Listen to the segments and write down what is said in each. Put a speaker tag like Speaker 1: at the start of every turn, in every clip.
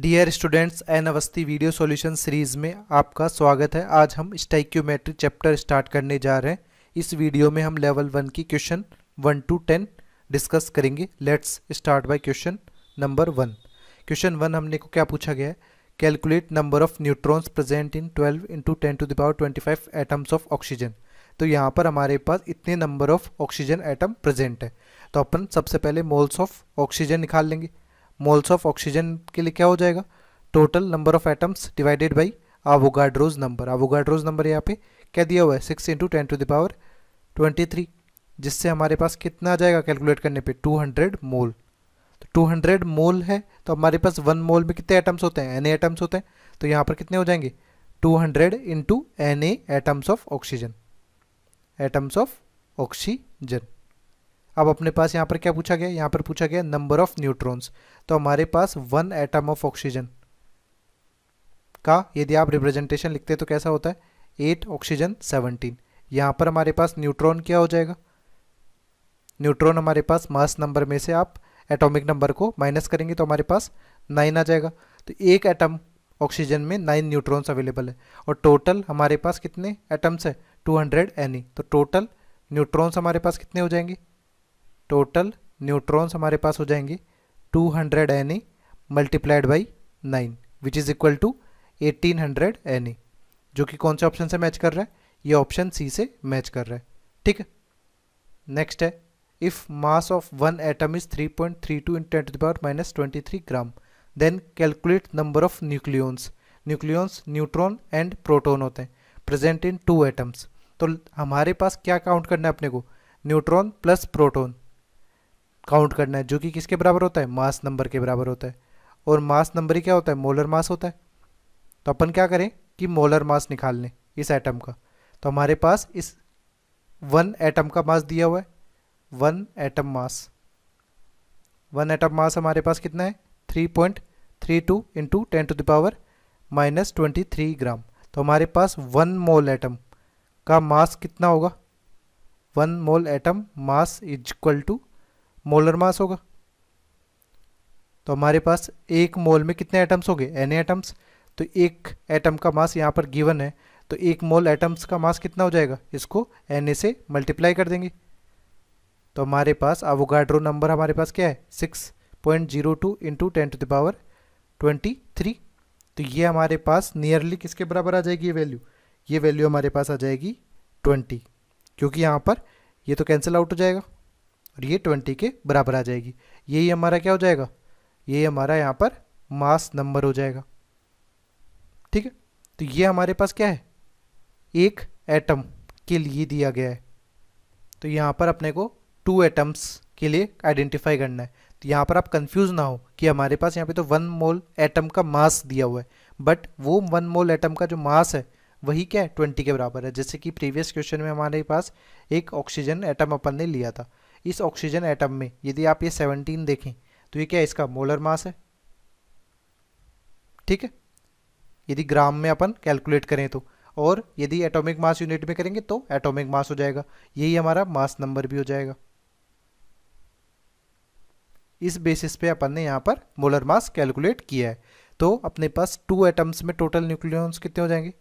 Speaker 1: dear students N Awasthi video solution series में आपका स्वागत है आज हम स्टाइक्योमेट्री चैप्टर स्टार्ट करने जा रहे हैं इस वीडियो में हम लेवल वन की question one to ten discuss करेंगे let's start by question number one question one हमने को क्या पूछा गया है calculate number of neutrons present in twelve into ten to the power twenty five atoms of oxygen तो यहाँ पर हमारे पास इतने number of oxygen atom present है तो अपन सबसे पहले मोल्स ऑफ ऑक्सीजन निकाल लेंगे मोल्स ऑफ ऑक्सीजन के लिए क्या हो जाएगा total number of atoms divided by Avogadro's number Avogadro's number यहाँ पे क्या दिया हुआ है six into ten to the power twenty three जिससे हमारे पास कितना आ जाएगा कैलकुलेट करने पे हंड्रेड मोल तो टू हंड्रेड मोल है तो हमारे पास वन मोल में कितने एटम्स होते हैं एन एटम्स होते हैं तो यहाँ पर कितने हो जाएंगे two hundred into N atoms of oxygen atoms of oxygen अब अपने पास यहाँ पर क्या पूछा गया यहाँ पर पूछा गया नंबर ऑफ न्यूट्रॉन्स तो हमारे पास वन एटम ऑफ ऑक्सीजन का यदि आप रिप्रेजेंटेशन लिखते तो कैसा होता है एट ऑक्सीजन सेवनटीन यहाँ पर हमारे पास न्यूट्रॉन क्या हो जाएगा न्यूट्रॉन हमारे पास मास नंबर में से आप एटॉमिक नंबर को माइनस करेंगे तो हमारे पास नाइन आ जाएगा तो एक एटम ऑक्सीजन में नाइन न्यूट्रॉन्स अवेलेबल है और टोटल हमारे पास कितने एटम्स है 200 एनी तो टोटल न्यूट्रॉन्स हमारे पास कितने हो जाएंगे टोटल न्यूट्रॉन्स हमारे पास हो जाएंगे two hundred N A multiplied by nine which is equal to eighteen hundred N A जो कि कौन से ऑप्शन से मैच कर रहा है ये ऑप्शन सी से मैच कर रहा है ठीक है नेक्स्ट है if mass of one atom is three point three two in ten to the power minus twenty three gram then calculate number of nucleons nucleons neutron and proton होते हैं present in two atoms तो हमारे पास क्या count करना है अपने को न्यूट्रॉन प्लस प्रोटोन काउंट करना है जो कि किसके बराबर होता है मास नंबर के बराबर होता है और मास नंबर ही क्या होता है मोलर मास होता है तो अपन क्या करें कि मोलर मास निकाल लें इस एटम का तो हमारे पास इस वन एटम का मास दिया हुआ है one atom mass one atom mass हमारे पास कितना है three point three two into ten to the power minus twenty three gram तो हमारे पास वन मोल एटम का मास कितना होगा one mole atom mass is equal to molar mass होगा तो हमारे पास एक मोल में कितने एटम्स होंगे एन एटम्स तो एक एटम का मास यहाँ पर गिवन है तो एक मोल एटम्स का मास कितना हो जाएगा इसको एन से मल्टीप्लाई कर देंगे तो हमारे पास अवोगाड्रो नंबर हमारे पास क्या है six point zero two into ten to the power twenty three तो ये हमारे पास नियरली किसके बराबर आ जाएगी ये वैल्यू ये वैल्यू हमारे पास आ जाएगी ट्वेंटी क्योंकि यहाँ पर ये तो कैंसिल आउट हो जाएगा और ये ट्वेंटी के बराबर आ जाएगी यही हमारा क्या हो जाएगा ये हमारा यहाँ पर मास नंबर हो जाएगा ठीक है तो ये हमारे पास क्या है एक एटम के लिए दिया गया है तो यहाँ पर अपने को टू एटम्स के लिए आइडेंटिफाई करना है तो यहाँ पर आप कंफ्यूज ना हो कि हमारे पास यहाँ पे तो वन मोल एटम का मास दिया हुआ है बट वो वन मोल एटम का जो मास है वही क्या है ट्वेंटी के बराबर है जैसे कि प्रीवियस क्वेश्चन में हमारे पास एक ऑक्सीजन एटम अपन ने लिया था इस ऑक्सीजन एटम में यदि आप ये सेवनटीन देखें तो ये क्या इसका मोलर मास है ठीक है यदि ग्राम में अपन कैलकुलेट करें तो और यदि एटॉमिक मास यूनिट में करेंगे तो एटॉमिक मास हो जाएगा यही हमारा मास नंबर भी हो जाएगा इस बेसिस पे अपन ने यहाँ पर मोलर मास कैलकुलेट किया है तो अपने पास टू एटम्स में टोटल न्यूक्लियोन्स कितने हो जाएंगे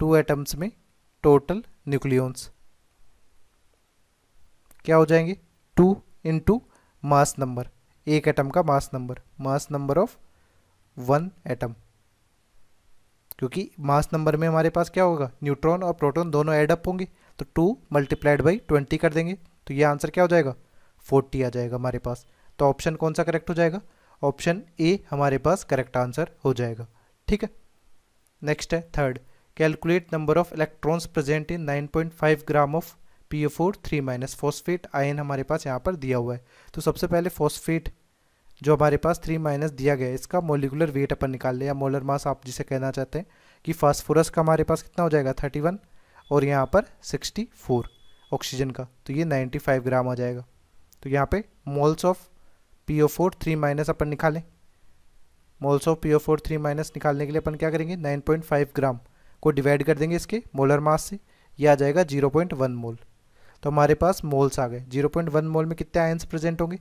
Speaker 1: टू एटम्स में टोटल न्यूक्लियोन्स क्या हो जाएंगे टू इंटू मास नंबर एक एटम का mass number mass number of one atom क्योंकि मास नंबर में हमारे पास क्या होगा न्यूट्रॉन और प्रोटॉन दोनों एड अप होंगे तो टू मल्टीप्लाइड बाई ट्वेंटी कर देंगे तो ये आंसर क्या हो जाएगा फोर्टी आ जाएगा हमारे पास तो ऑप्शन कौन सा करेक्ट हो जाएगा ऑप्शन ए हमारे पास करेक्ट आंसर हो जाएगा ठीक है नेक्स्ट है third calculate number of electrons present in 9.5 gram of P O four three minus phosphate ion हमारे पास यहाँ पर दिया हुआ है तो सबसे पहले फॉस्फेट जो हमारे पास थ्री माइनस दिया गया है इसका मोलिकुलर वेट अपन निकाल लें या मोलर मास आप जिसे कहना चाहते हैं कि फास्फोरस का हमारे पास कितना हो जाएगा थर्टी वन और यहाँ पर सिक्सटी फोर ऑक्सीजन का तो ये नाइन्टी फाइव ग्राम आ जाएगा तो यहाँ पे moles of P O four three minus अपन निकालें moles of P O four three minus निकालने के लिए अपन क्या करेंगे नाइन पॉइंट फाइव ग्राम को डिवाइड कर देंगे इसके मोलर मास से यह आ जाएगा जीरो पॉइंट वन मोल तो हमारे पास मोल्स आ गए 0.1 मोल में कितने आयंस प्रेजेंट होंगे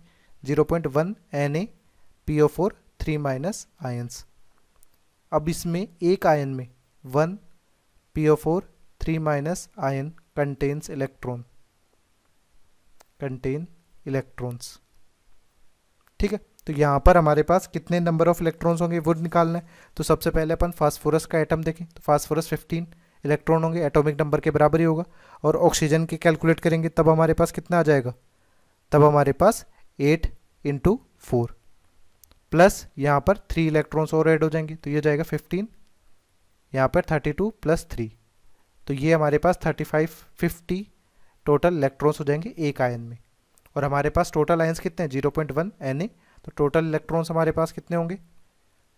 Speaker 1: 0.1 N A P O four three minus ions अब इसमें एक आयन में one P O four three minus ion contains electron contain electrons ठीक है तो यहाँ पर हमारे पास कितने नंबर ऑफ इलेक्ट्रॉन्स होंगे वो निकालना है तो सबसे पहले अपन फास्फोरस का आइटम देखें तो फास्फोरस फिफ्टीन इलेक्ट्रॉन होंगे एटॉमिक नंबर के बराबर ही होगा और ऑक्सीजन के कैलकुलेट करेंगे तब हमारे पास कितना आ जाएगा तब हमारे पास एट इंटू फोर प्लस यहाँ पर थ्री इलेक्ट्रॉन्स और ऐड हो जाएंगे तो ये जाएगा फिफ्टीन यहाँ पर थर्टी टू प्लस थ्री तो ये हमारे पास thirty five fifty total electrons हो जाएंगे एक आयन में और हमारे पास टोटल आयन्स कितने हैं zero point one N A तो टोटल इलेक्ट्रॉन्स हमारे पास कितने होंगे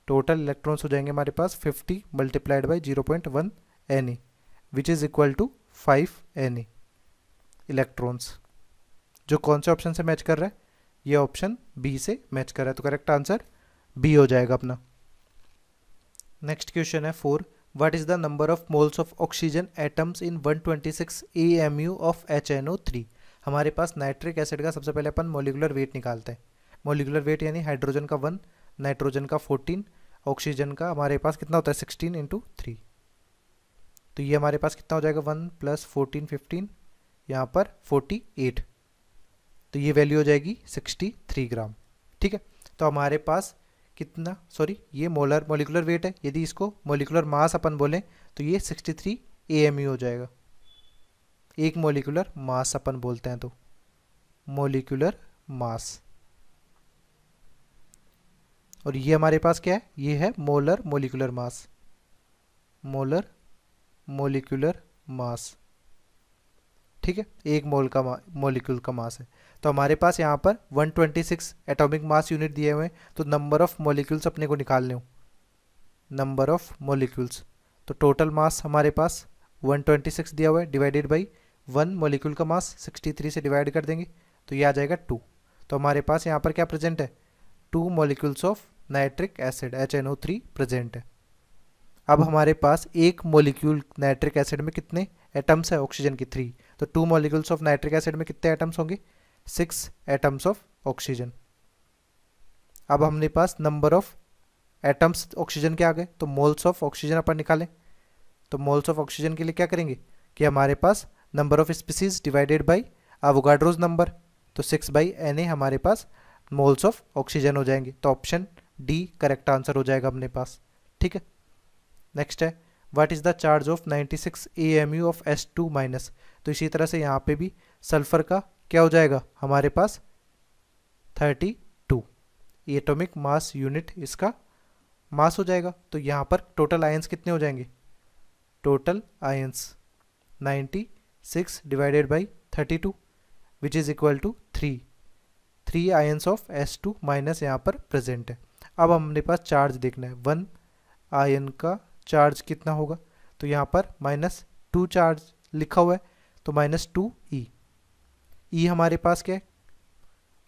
Speaker 1: टोटल इलेक्ट्रॉन्स हो जाएंगे हमारे पास fifty multiplied by zero point one which which is equal to 5 A electrons जो कौन से ऑप्शन से मैच कर रहा है ये ऑप्शन बी से मैच कर रहा है तो करेक्ट आंसर बी हो जाएगा अपना नेक्स्ट क्वेश्चन है four what is the number of moles of oxygen atoms in 126 AMU of HNO3 हमारे पास नाइट्रिक एसिड का सबसे पहले अपन मोलिकुलर वेट निकालते हैं मोलिकुलर वेट यानी हाइड्रोजन का वन नाइट्रोजन का फोर्टीन ऑक्सीजन का हमारे पास कितना होता है सिक्सटीन इंटू थ्री तो ये हमारे पास कितना हो जाएगा वन प्लस फोर्टीन फिफ्टीन यहाँ पर फोर्टी एट तो ये वैल्यू हो जाएगी सिक्सटी थ्री ग्राम ठीक है तो हमारे पास कितना सॉरी ये मोलर मोलिकुलर वेट है यदि इसको मोलिकुलर मास अपन बोलें तो ये सिक्सटी थ्री ए एम हो जाएगा एक मोलिकुलर मास अपन बोलते हैं तो मोलिकुलर मास और ये हमारे पास क्या है ये है molar molecular mass molar molecular mass ठीक है एक मोल का मोलिक्यूल का मास है तो हमारे पास यहाँ पर 126 एटोमिक मास यूनिट दिए हुए हैं तो नंबर ऑफ मोलिक्यूल्स अपने को निकालने लें नंबर ऑफ मोलिक्यूल्स तो टोटल मास हमारे पास 126 दिया हुआ है डिवाइडेड बाई वन मोलिक्यूल का मास 63 से डिवाइड कर देंगे तो ये आ जाएगा टू तो हमारे पास यहाँ पर क्या प्रेजेंट है two molecules of nitric acid H present है अब हमारे पास एक मोलिक्यूल नाइट्रिक एसिड में कितने एटम्स है ऑक्सीजन की थ्री तो two molecules of nitric acid में कितने एटम्स होंगे सिक्स एटम्स ऑफ ऑक्सीजन अब हमने पास नंबर ऑफ एटम्स ऑक्सीजन के आ गए तो मोल्स ऑफ ऑक्सीजन अपन निकालें तो मोल्स ऑफ ऑक्सीजन के लिए क्या करेंगे कि हमारे पास number of species divided by Avogadro's number तो सिक्स बाई एन ए हमारे पास मोल्स ऑफ ऑक्सीजन हो जाएंगे तो ऑप्शन डी करेक्ट आंसर हो जाएगा अपने पास ठीक है नेक्स्ट है what is the charge of 96 six A M U of S two minus तो इसी तरह से यहाँ पे भी सल्फर का क्या हो जाएगा हमारे पास 32 टू एटोमिक मास यूनिट इसका मास हो जाएगा तो यहाँ पर टोटल आयंस कितने हो जाएंगे total ions 96 six divided by thirty two which is equal to three three ions of S two minus यहाँ पर प्रेजेंट है अब हमारे पास चार्ज देखना है वन आयन का चार्ज कितना होगा तो यहाँ पर माइनस टू चार्ज लिखा हुआ है तो माइनस टू ई ई हमारे पास क्या है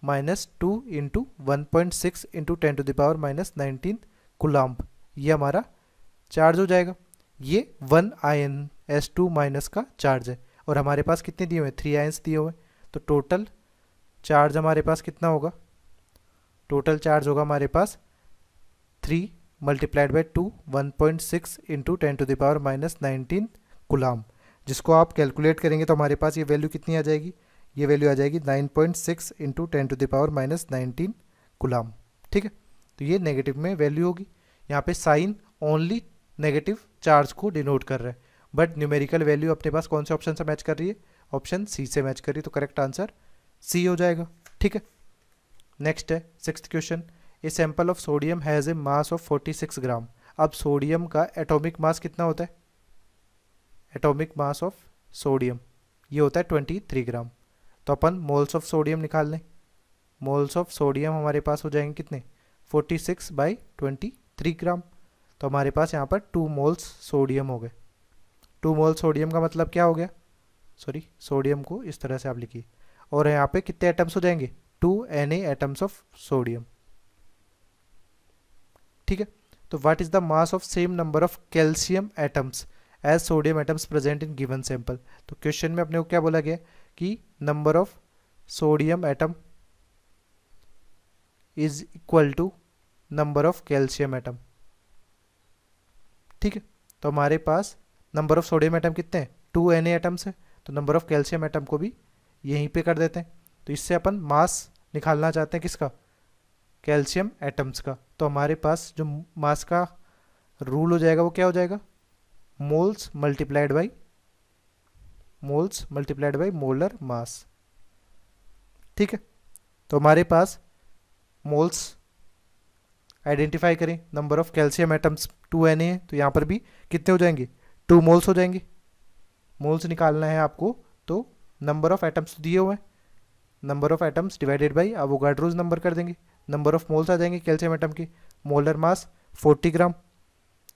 Speaker 1: minus two into one point six into ten to the power minus nineteen coulomb ये हमारा चार्ज हो जाएगा ये one ion S two minus का चार्ज है और हमारे पास कितने दिए हुए हैं थ्री आयन्स दिए हुए हैं तो टोटल चार्ज हमारे पास कितना होगा टोटल चार्ज होगा हमारे पास three multiplied by two one point six into ten to the power minus nineteen coulomb जिसको आप कैलकुलेट करेंगे तो हमारे पास ये वैल्यू कितनी आ जाएगी ये वैल्यू आ जाएगी nine point six into ten to the power minus nineteen coulomb ठीक है तो ये नेगेटिव में वैल्यू होगी यहाँ पे साइन ओनली नेगेटिव चार्ज को डिनोट कर रहे हैं बट न्यूमेरिकल वैल्यू अपने पास कौन से ऑप्शन से मैच कर रही है ऑप्शन सी से मैच कर रही है तो करेक्ट आंसर सी हो जाएगा ठीक है नेक्स्ट है six question a sample of sodium has a mass of 46 gram अब सोडियम का एटॉमिक मास कितना होता है एटॉमिक मास ऑफ सोडियम ये होता है 23 ग्राम तो अपन मोल्स ऑफ सोडियम निकाल लें मोल्स ऑफ सोडियम हमारे पास हो जाएंगे कितने 46 सिक्स बाई ट्वेंटी ग्राम तो हमारे पास यहाँ पर टू मोल्स सोडियम हो गए टू मोल सोडियम का मतलब क्या हो गया सॉरी सोडियम को इस तरह से आप लिखिए और यहाँ पे कितने एटम्स हो जाएंगे two N atoms of sodium ठीक है तो what is the mass of same number of calcium atoms as sodium atoms present in given sample तो क्वेश्चन में अपने को क्या बोला गया कि number of sodium atom is equal to number of calcium atom ठीक है तो हमारे पास नंबर ऑफ सोडियम एटम कितने हैं टू एन एटम्स है तो नंबर ऑफ कैल्शियम एटम को भी यहीं पे कर देते हैं तो इससे अपन मास निकालना चाहते हैं किसका कैल्शियम एटम्स का तो हमारे पास जो मास का रूल हो जाएगा वो क्या हो जाएगा moles multiplied by moles multiplied by molar mass ठीक है तो हमारे पास मोल्स आइडेंटिफाई करें number of calcium atoms two N है तो यहाँ पर भी कितने हो जाएंगे टू मोल्स हो जाएंगे मोल्स निकालना है आपको तो नंबर ऑफ एटम्स तो दिए हुए हैं number of atoms divided by Avogadro's number कर देंगे नंबर ऑफ मोल्स आ जाएंगे कैल्शियम एटम के मोलर मास 40 ग्राम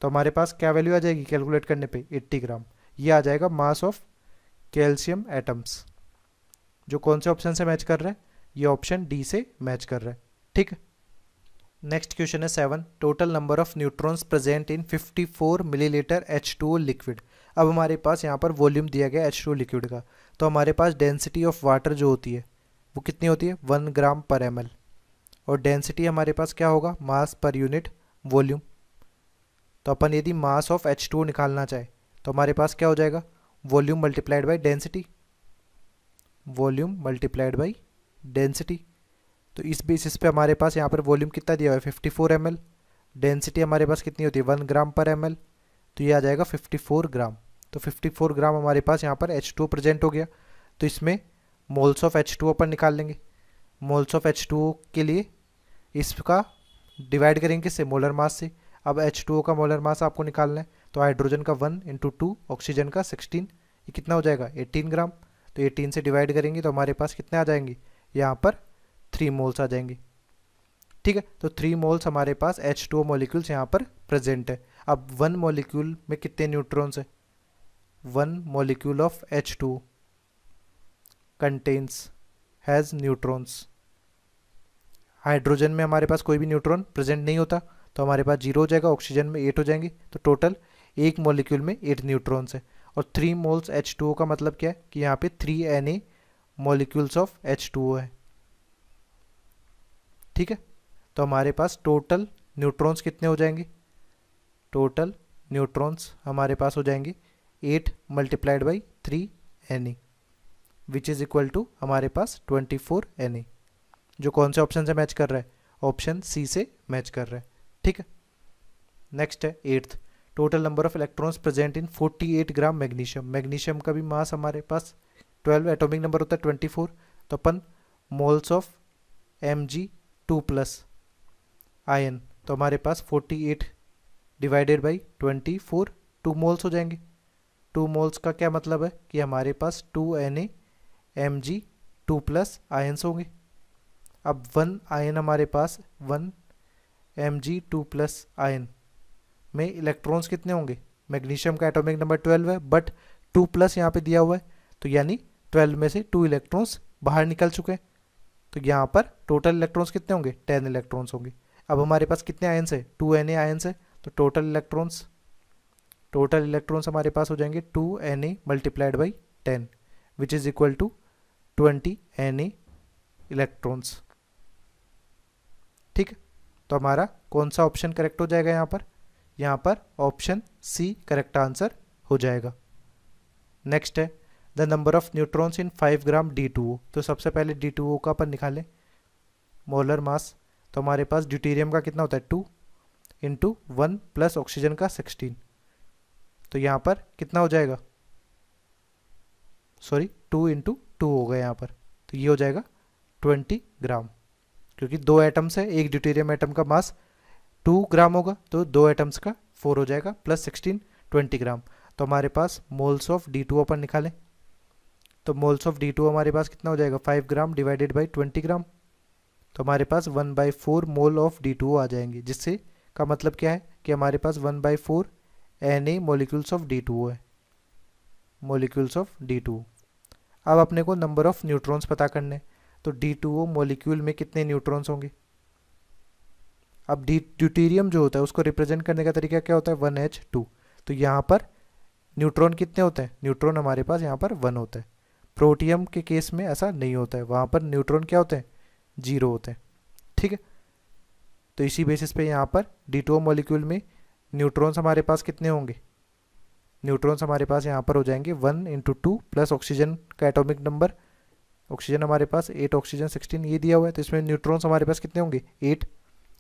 Speaker 1: तो हमारे पास क्या वैल्यू आ जाएगी कैलकुलेट करने पे 80 ग्राम ये आ जाएगा मास ऑफ कैल्शियम एटम्स जो कौन से ऑप्शन से मैच कर रहा है ये ऑप्शन डी से मैच कर रहा है ठीक है नेक्स्ट क्वेश्चन है seven total number of neutrons present in 54 millilitre H2O liquid अब हमारे पास यहाँ पर वॉल्यूम दिया गया H2O लिक्विड का तो हमारे पास डेंसिटी ऑफ वाटर जो होती है वो कितनी होती है वन ग्राम पर एम और डेंसिटी हमारे पास क्या होगा मास पर यूनिट वॉल्यूम तो अपन यदि मास ऑफ एच टू निकालना चाहे तो हमारे पास क्या हो जाएगा volume multiplied by density volume multiplied by density तो इस बेसिस पे हमारे पास यहाँ पर वॉल्यूम कितना दिया हुआ है फिफ्टी फोर एम डेंसिटी हमारे पास कितनी होती है वन ग्राम पर एम तो ये आ जाएगा फिफ्टी फोर ग्राम तो फिफ्टी फोर ग्राम हमारे पास यहाँ पर एच टू प्रेजेंट हो गया तो इसमें मोल्स ऑफ एच टू अपन निकाल लेंगे मोल्स ऑफ एच टू के लिए इसका डिवाइड करेंगे किससे मोलर मास से अब एच टू का मोलर मास आपको निकालना है तो हाइड्रोजन का वन इंटू टू ऑक्सीजन का सिक्सटीन ये कितना हो जाएगा एटीन ग्राम तो एटीन से डिवाइड करेंगे तो हमारे पास कितने आ जाएंगे यहाँ पर थ्री मोल्स आ जाएंगे ठीक है तो थ्री मोल्स हमारे पास एच टू मोलिक्यूल्स यहाँ पर प्रेजेंट है अब वन मोलिक्यूल में कितने न्यूट्रॉन्स है one molecule of H two contains has neutrons hydrogen में हमारे पास कोई भी न्यूट्रॉन प्रेजेंट नहीं होता तो हमारे पास जीरो हो जाएगा ऑक्सीजन में एट हो जाएंगे तो टोटल एक मोलिक्यूल में एट न्यूट्रॉन्स है और three moles H two O का मतलब क्या है कि यहाँ पे three N A molecules of H two O है ठीक है तो हमारे पास टोटल न्यूट्रॉन्स कितने हो जाएंगे टोटल न्यूट्रॉन्स हमारे पास हो जाएंगे eight multiplied by three N A which is equal to हमारे पास ट्वेंटी फोर एन ए जो कौन से ऑप्शन से मैच कर रहा है ऑप्शन सी से मैच कर रहा है ठीक है नेक्स्ट है eighth total number of electrons present in forty eight gram magnesium magnesium का भी मास हमारे पास ट्वेल्व एटोमिक नंबर होता है ट्वेंटी फोर तो अपन moles of M G two plus ion तो हमारे पास forty eight divided by twenty four two moles हो जाएंगे टू मोल्स का क्या मतलब है कि हमारे पास two N A M G two plus ions होंगे अब वन आयन हमारे पास one M G two plus ion में इलेक्ट्रॉन्स कितने होंगे मैग्नीशियम का एटॉमिक नंबर ट्वेल्व है बट टू प्लस यहाँ पे दिया हुआ है तो यानी ट्वेल्व में से टू इलेक्ट्रॉन्स बाहर निकल चुके हैं तो यहाँ पर टोटल इलेक्ट्रॉन्स कितने होंगे टेन इलेक्ट्रॉन्स होंगे अब हमारे पास कितने आयन्स है टू एन ए आयन्स है तो टोटल इलेक्ट्रॉन्स टोटल इलेक्ट्रॉन्स हमारे पास हो जाएंगे two N A multiplied by ten which is equal to 20 N electrons ठीक तो हमारा कौन सा ऑप्शन करेक्ट हो जाएगा यहाँ पर यहाँ पर ऑप्शन सी करेक्ट आंसर हो जाएगा नेक्स्ट है the number of neutrons in five gram D two O तो सबसे पहले डी टू ओ का अपन निकालें मोलर मास तो हमारे पास ड्यूटीरियम का कितना होता है two into one plus oxygen का सिक्सटीन तो यहाँ पर कितना हो जाएगा सॉरी टू इंटू टू हो गया यहाँ पर तो ये हो जाएगा ट्वेंटी ग्राम क्योंकि दो एटम्स है एक ड्यूटेरियम एटम का मास टू ग्राम होगा तो दो एटम्स का फोर हो जाएगा प्लस सिक्सटीन ट्वेंटी ग्राम तो हमारे पास मोल्स ऑफ डी टू अपन निकालें तो मोल्स ऑफ डी टू हमारे पास कितना हो जाएगा five gram divided by twenty gram तो हमारे पास one by four mole of D two आ जाएंगे जिससे का मतलब क्या है कि हमारे पास one by four N A molecules of D two है मोलिक्यूल्स ऑफ डी टू अब अपने को नंबर ऑफ न्यूट्रॉन्स पता करने तो डी टू ओ मोलिक्यूल में कितने न्यूट्रॉन्स होंगे अब डी ड्यूटीरियम जो होता है उसको रिप्रेजेंट करने का तरीका क्या होता है वन एच टू तो यहाँ पर न्यूट्रॉन कितने होते हैं न्यूट्रॉन हमारे पास यहाँ पर वन होता है प्रोटियम के केस में ऐसा नहीं होता है वहाँ पर न्यूट्रॉन क्या होते हैं जीरो होते हैं ठीक है तो इसी बेसिस पे यहाँ पर डी टू ओ मोलिक्यूल में न्यूट्रॉन्स हमारे पास कितने होंगे न्यूट्रॉन्स हमारे पास यहाँ पर हो जाएंगे one into two plus oxygen का एटॉमिक नंबर ऑक्सीजन हमारे पास एट ऑक्सीजन सिक्सटीन ये दिया हुआ है तो इसमें न्यूट्रॉन्स हमारे पास कितने होंगे एट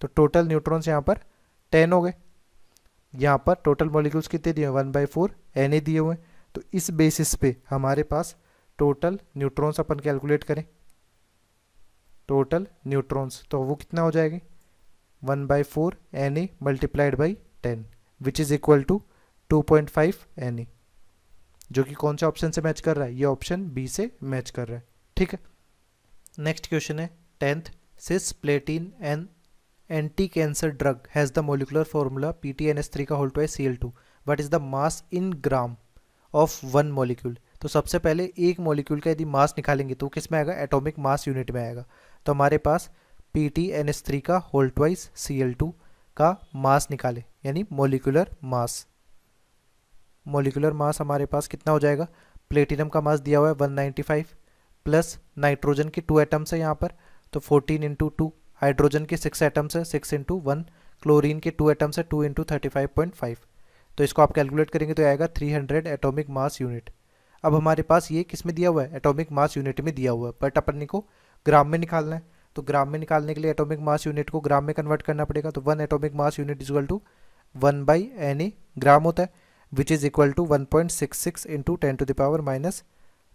Speaker 1: तो टोटल न्यूट्रॉन्स यहाँ पर टेन हो गए यहाँ पर टोटल मॉलिक्यूल्स कितने दिए हुए one by four N A दिए हुए हैं तो इस बेसिस पे हमारे पास टोटल न्यूट्रॉन्स अपन कैलकुलेट करें टोटल न्यूट्रॉन्स तो वो कितना हो जाएगा one by four N A multiplied by ten which is equal to 2.5 E जो कि कौन से ऑप्शन से मैच कर रहा है ये ऑप्शन बी से मैच कर रहा है ठीक है नेक्स्ट क्वेश्चन है tenth cisplatin an anti cancer drug has the molecular formula P T N S three का होल है C L two what is the mass in gram of one molecule तो सबसे पहले एक molecule का यदि मास निकालेंगे तो किस में आएगा एटॉमिक मास यूनिट में आएगा तो हमारे पास P T N S three का होल सी एल टू का मास निकाले यानी मोलिकुलर मास मोलिकुलर मास हमारे पास कितना हो जाएगा प्लेटिनम का मास दिया हुआ है 195 प्लस नाइट्रोजन के टू एटम्स है यहाँ पर तो 14 इंटू टू हाइड्रोजन के सिक्स एटम्स है सिक्स इंटू वन क्लोरीन के टू एटम्स है two into thirty five point five तो इसको आप कैलकुलेट करेंगे तो आएगा three hundred atomic mass unit अब हमारे पास ये किस में दिया हुआ है एटॉमिक मास यूनिट में दिया हुआ है बट अपन को ग्राम में निकालना है तो ग्राम में निकालने के लिए एटॉमिक मास यूनिट को ग्राम में कन्वर्ट करना पड़ेगा तो one atomic mass unit equal to one by any gram होता है which is equal to 1.66 into ten to the power minus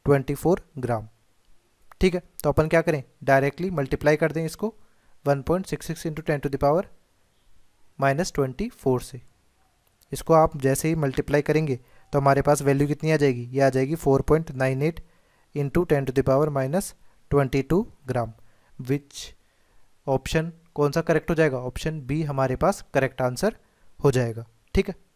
Speaker 1: twenty four gram ठीक है तो अपन क्या करें डायरेक्टली मल्टीप्लाई कर दें इसको 1.66 point six six into ten to the power minus twenty four से इसको आप जैसे ही मल्टीप्लाई करेंगे तो हमारे पास वैल्यू कितनी आ जाएगी ये आ जाएगी four point nine eight into ten to the power minus twenty two gram which option कौन सा करेक्ट हो जाएगा ऑप्शन बी हमारे पास करेक्ट आंसर हो जाएगा ठीक है